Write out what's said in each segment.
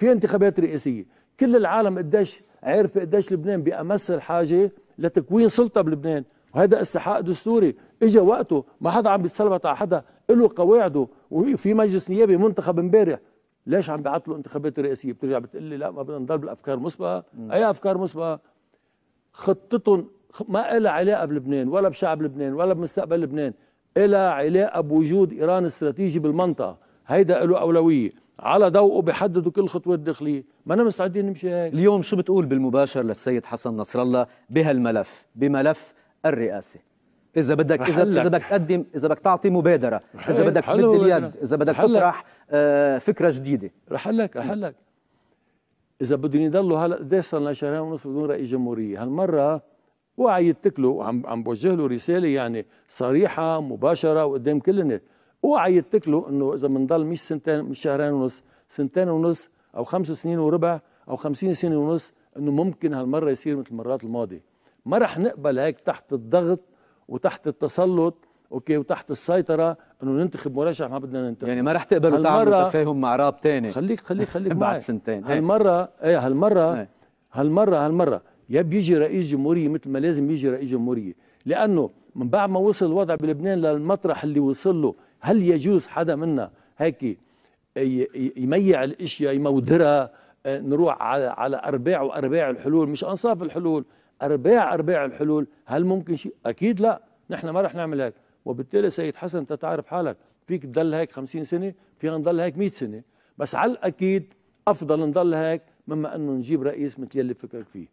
في انتخابات رئاسيه كل العالم قديش عرف قديش لبنان بامس الحاجه لتكوين سلطه بلبنان وهذا استحقاق دستوري اجى وقته ما حدا عم بيتسلبط على حدا له قواعده وفي مجلس نيابي منتخب امبارح ليش عم بيعطلوا انتخابات رئاسيه بترجع بتقول لي لا ما بدنا نضل بالافكار المسبقه اي افكار مسبقه خطتهم ما لها علاقه بلبنان ولا بشعب لبنان ولا بمستقبل لبنان لها علاقه بوجود ايران استراتيجي بالمنطقه هيدا له أولوية على ضوءه بيحددوا كل خطوة داخلية ما أنا مستعدين نمشي هيك اليوم شو بتقول بالمباشر للسيد حسن نصر الله بهالملف بملف الرئاسة إذا بدك إذا, إذا بدك تقدم إذا بدك تعطي مبادرة إذا بدك تمد اليد إذا بدك تطرح آه فكرة جديدة رح لك رح لك إذا بدهم يضلوا هلا قديش صار لنا شهرين ونص بدون رئيس جمهورية هالمرة وعي يتكلوا عم عم بوجه له رسالة يعني صريحة مباشرة وقدام كل الناس اوعى يتكلوا انه اذا بنضل مش سنتين مش شهرين ونص سنتين ونص او خمس سنين وربع او خمسين سنه ونص انه ممكن هالمره يصير مثل المرات الماضيه ما رح نقبل هيك تحت الضغط وتحت التسلط اوكي وتحت السيطره انه ننتخب مرشح ما بدنا ننتخب يعني ما رح تقبلوا تعملوا تفاهم مع راب تاني خليك خليك خليك بعد سنتين هالمره ايه هالمره هالمره هالمره يا بيجي رئيس جمهوريه مثل ما لازم يجي رئيس جمهوريه لانه من بعد ما وصل الوضع بلبنان للمطرح اللي وصل له هل يجوز حدا منا هيك يميع الاشياء يمودرها آه، نروح على على ارباع وارباع الحلول مش انصاف الحلول ارباع ارباع الحلول هل ممكن شيء اكيد لا نحن ما رح نعمل هيك وبالتالي سيد حسن انت تعرف حالك فيك تضل هيك 50 سنه فينا نضل هيك 100 سنه بس على الاكيد افضل نضل هيك مما انه نجيب رئيس مثل يلي فكرك فيه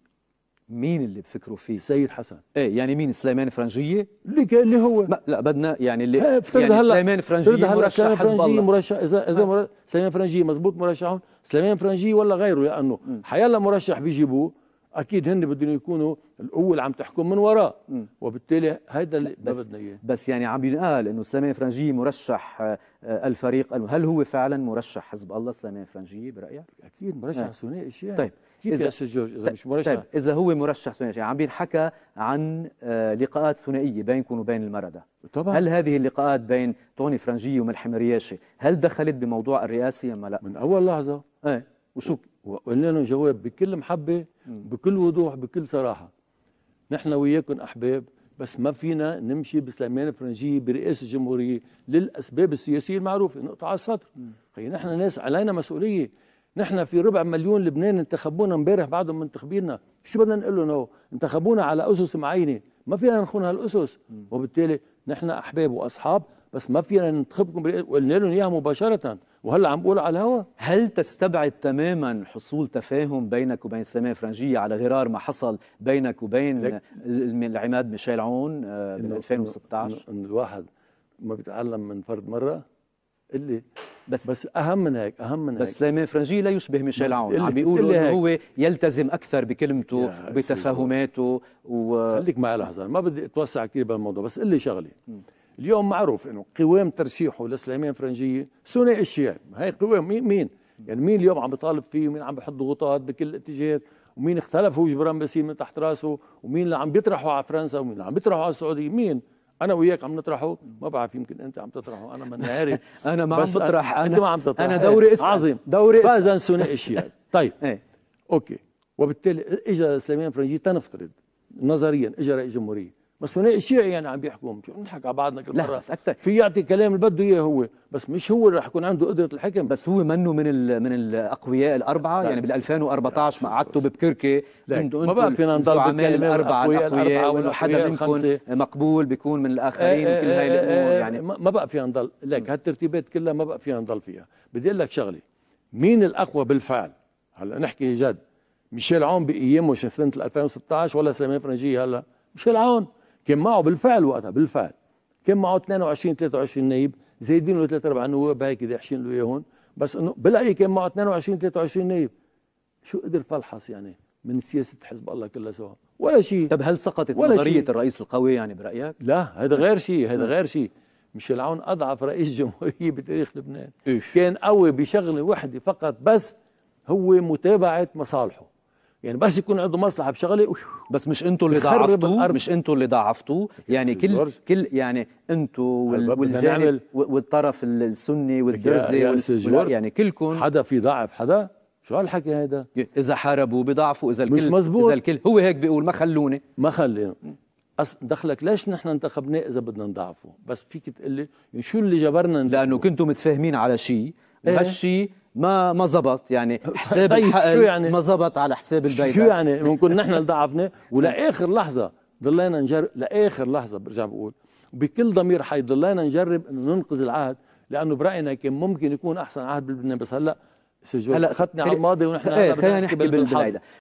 مين اللي بفكروا فيه؟ سيد حسن ايه يعني مين سليمان فرنجيه؟ اللي اللي هو ما لا بدنا يعني اللي يعني هلا سليمان فرنجيه مرشح سليمان فرنجيه مرشح اذا اذا مرشح سليمان فرنجيه مزبوط مرشحهم سليمان فرنجيه ولا غيره لانه حيلا مرشح بيجيبوه اكيد هن بدهم يكونوا القوه اللي عم تحكم من وراه وبالتالي هذا اللي ما بدنا اياه بس يعني عم ينقال انه سامي فرنجي مرشح آه، الفريق هل هو فعلا مرشح حزب الله سامي فرنجي برايك اكيد مرشح آه. ثنائي طيب كيف يا استاذ جورج اذا مش مرشح طيب اذا هو مرشح ثنائي عم بينحكى عن آه، لقاءات ثنائيه بينكم وبين المرده طبعا هل هذه اللقاءات بين طوني فرنجي وملحم رياشي هل دخلت بموضوع الرئاسه ام لا من اول لحظه ايه وشو وقلنا لهم جواب بكل محبه بكل وضوح بكل صراحه نحن وياكم احباب بس ما فينا نمشي بسليمان فرنجي برئاسة الجمهورية للأسباب السياسية المعروفة نقطة على السطر خي نحن ناس علينا مسؤولية نحن في ربع مليون لبنان انتخبونا امبارح بعدهم تخبيرنا شو بدنا نقول لهم انتخبونا على أسس معينة ما فينا نخون هالأسس وبالتالي نحن أحباب وأصحاب بس ما فينا ننتخبكم وقلنا لهم إياها مباشرة وهلا عم بقول على الهوا هل تستبعد تماما حصول تفاهم بينك وبين السماء فرنجية على غرار ما حصل بينك وبين العماد ميشيل عون بال آه، 2016 انه الواحد ما بيتعلم من فرد مره اللي بس بس اهم من هيك اهم من هيك بس سليمان فرنجي لا يشبه ميشيل عون عم بيقولوا انه هو يلتزم اكثر بكلمته بتفاهماته و خليك معي لحظه ما بدي اتوسع كثير بهالموضوع بس قل لي شغله اليوم معروف انه قوام ترشيحه لسليمان فرنجيه ثنائي الشيعي، هاي قوام مين يعني مين اليوم عم بيطالب فيه ومين عم بحط ضغوطات بكل الاتجاهات ومين اختلف هو جبران باسيل من تحت راسه ومين اللي عم بيطرحه على فرنسا ومين اللي عم بيطرحه على السعوديه مين انا وياك عم نطرحه ما بعرف يمكن انت عم تطرحه انا ماني عارف انا ما عم بطرح انا انت ما عم تطرح انا إيه، دوري اسال عظيم دوري اسال فاذا ثنائي الشيعي طيب ايه. اوكي وبالتالي اجى سليمان فرنجي تنفترض نظريا اجى رئيس جمهوريه بس ثنائي شيعي يعني عم بيحكم نضحك على بعضنا كل لا مرة. بس اكثر في يعطي كلام اللي بده اياه هو بس مش هو اللي رح يكون عنده قدره الحكم بس هو منه من ال من الاقوياء الاربعه لا. يعني بال 2014 ما قعدته ببكركه انتم ما بقى فينا نضل بالكلمه الاربعه الاقوياء وانه حدا منكم مقبول بيكون من الاخرين إيه، إيه، وكل هاي إيه، الامور يعني ما بقى فينا نضل لك هالترتيبات كلها ما بقى فينا نضل فيها بدي اقول لك شغله مين الاقوى بالفعل هلا نحكي جد ميشيل عون بايامه سنه 2016 ولا سليمان فرنجيه هلا ميشيل عون كان معه بالفعل وقتها بالفعل كان معه 22 23 نائب زايدين له ثلاث اربع نواب هيك داحشين له اياهم بس انه بلاقي كان معه 22 23 نائب شو قدر فلحص يعني من سياسه حزب الله كلها سوا ولا شيء طب هل سقطت ولا نظريه الرئيس القوي يعني برايك؟ لا هذا غير شيء هذا غير شيء ميشيل عون اضعف رئيس جمهوريه بتاريخ لبنان إيش؟ كان قوي بشغله وحده فقط بس هو متابعه مصالحه يعني بس يكون عنده مصلحه بشغله بس مش انتوا اللي ضعفتوه مش انتوا اللي ضعفتوه يعني كل الورج. كل يعني انتوا والجانب والطرف السني والدرزي يعني كلكم حدا في ضعف حدا شو هالحكي هيدا اذا حاربوا بضعفوا اذا الكل مش مزبوط. اذا الكل هو هيك بيقول ما خلوني ما خلينا دخلك ليش نحن انتخبناه اذا بدنا نضعفه بس فيك تقول لي شو اللي جبرنا نضعفه؟ لانه كنتوا متفاهمين على شيء إيه؟ ما ما زبط يعني طيب، حساب طيب، شو يعني؟ ما زبط على حساب البيت شو يعني ممكن نحن اللي ضعفنا ولاخر لحظه ضلينا نجرب لاخر لحظه برجع بقول بكل ضمير حي ضلينا نجرب انه ننقذ العهد لانه براينا كان ممكن يكون احسن عهد بلبنان بس هلا سجون هلا خطني على الماضي ونحن ايه خلينا نحكي بالعيدة